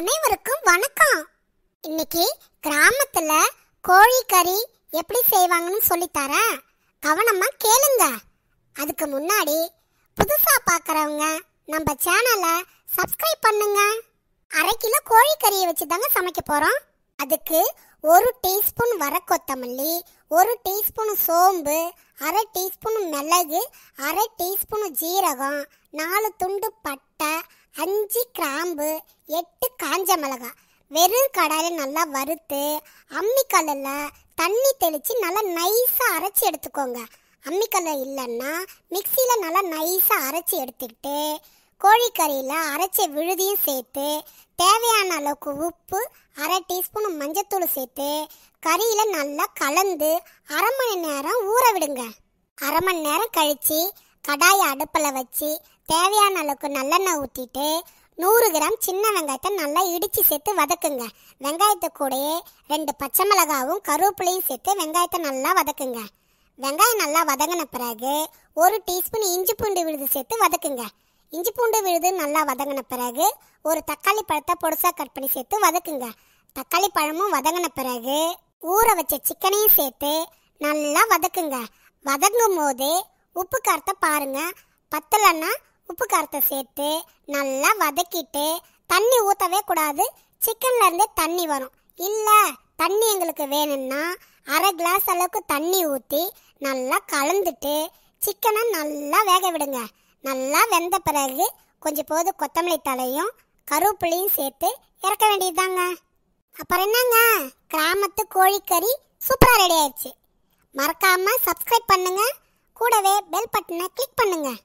அனைவருக்கும் வணக்கம் இன்னைக்கு கிராமத்துல கோழி கறி எப்படி செய்வாங்கன்னு சொல்லித்தரேன் கவனமா கேளுங்க அதுக்கு முன்னாடி புதுசா பாக்குறவங்க நம்ம சேனலை சப்ஸ்கிரைப் பண்ணுங்க அரை கிலோ கோழி கறியை வச்சு தாங்க சமைக்க போறோம் அதுக்கு ஒரு டீஸ்பூன் வர கொத்தமல்லி ஒரு டீஸ்பூன் சோம்பு அரை டீஸ்பூன் மிளகு அரை டீஸ்பூன் ஜீரகம் நாலு துண்டு பட்டை அஞ்சு கிராம்பு எட்டு காஞ்ச மிளகா வெறும் கடாயில் நல்லா வறுத்து அம்மிக்கல்லில் தண்ணி தெளித்து நல்லா நைஸாக அரைச்சி எடுத்துக்கோங்க அம்மிக்கல்ல இல்லைன்னா மிக்சியில் நல்லா நைஸாக அரைச்சி எடுத்துக்கிட்டு கோழிக்கறியில் அரைச்ச விழுதியும் சேர்த்து தேவையான அளவுக்கு உப்பு அரை டீஸ்பூன் மஞ்சத்தூள் சேர்த்து கறியில் நல்லா கலந்து அரை மணி நேரம் ஊற விடுங்க அரை மணி நேரம் கழித்து கடாயை அடுப்பில் வச்சு தேவையான அளவுக்கு நல்லெண்ணெய் ஊற்றிட்டு நூறு கிராம் சின்ன வெங்காயத்தை நல்லா இடித்து சேர்த்து வதக்குங்க வெங்காயத்தை கூடயே ரெண்டு பச்சை மிளகாவும் கருவேப்பிலையும் சேர்த்து வெங்காயத்தை நல்லா வதக்குங்க வெங்காயம் நல்லா வதங்கின பிறகு ஒரு டீஸ்பூன் இஞ்சி பூண்டு விழுது சேர்த்து வதக்குங்க இஞ்சி பூண்டு விழுது நல்லா வதங்கின பிறகு ஒரு தக்காளி பழத்தை பொடுசாக கட் பண்ணி சேர்த்து வதக்குங்க தக்காளி பழமும் வதங்கின பிறகு ஊற வச்ச சிக்கனையும் சேர்த்து நல்லா வதக்குங்க வதங்கும் போது உப்பு காரத்தை பாருங்கள் பத்தலைன்னா உப்பு காரத்தை சேர்த்து நல்லா வதக்கிட்டு தண்ணி ஊற்றவே கூடாது சிக்கன்ல இருந்தே தண்ணி வரும் இல்லை தண்ணி எங்களுக்கு வேணும்னா அரை கிளாஸ் அளவுக்கு தண்ணி ஊற்றி நல்லா கலந்துட்டு சிக்கனை நல்லா வேக விடுங்க நல்லா வெந்த பிறகு கொஞ்சம் போது கொத்தமல்லி தலையும் கருவேப்பிலையும் சேர்த்து இறக்க வேண்டியதுதாங்க அப்புறம் என்னங்க கிராமத்து கோழிக்கறி சூப்பராக ரெடி ஆயிடுச்சு மறக்காமல் சப்ஸ்கிரைப் பண்ணுங்கள் கூடவே பெல் பட்டனை கிளிக் பண்ணுங்கள்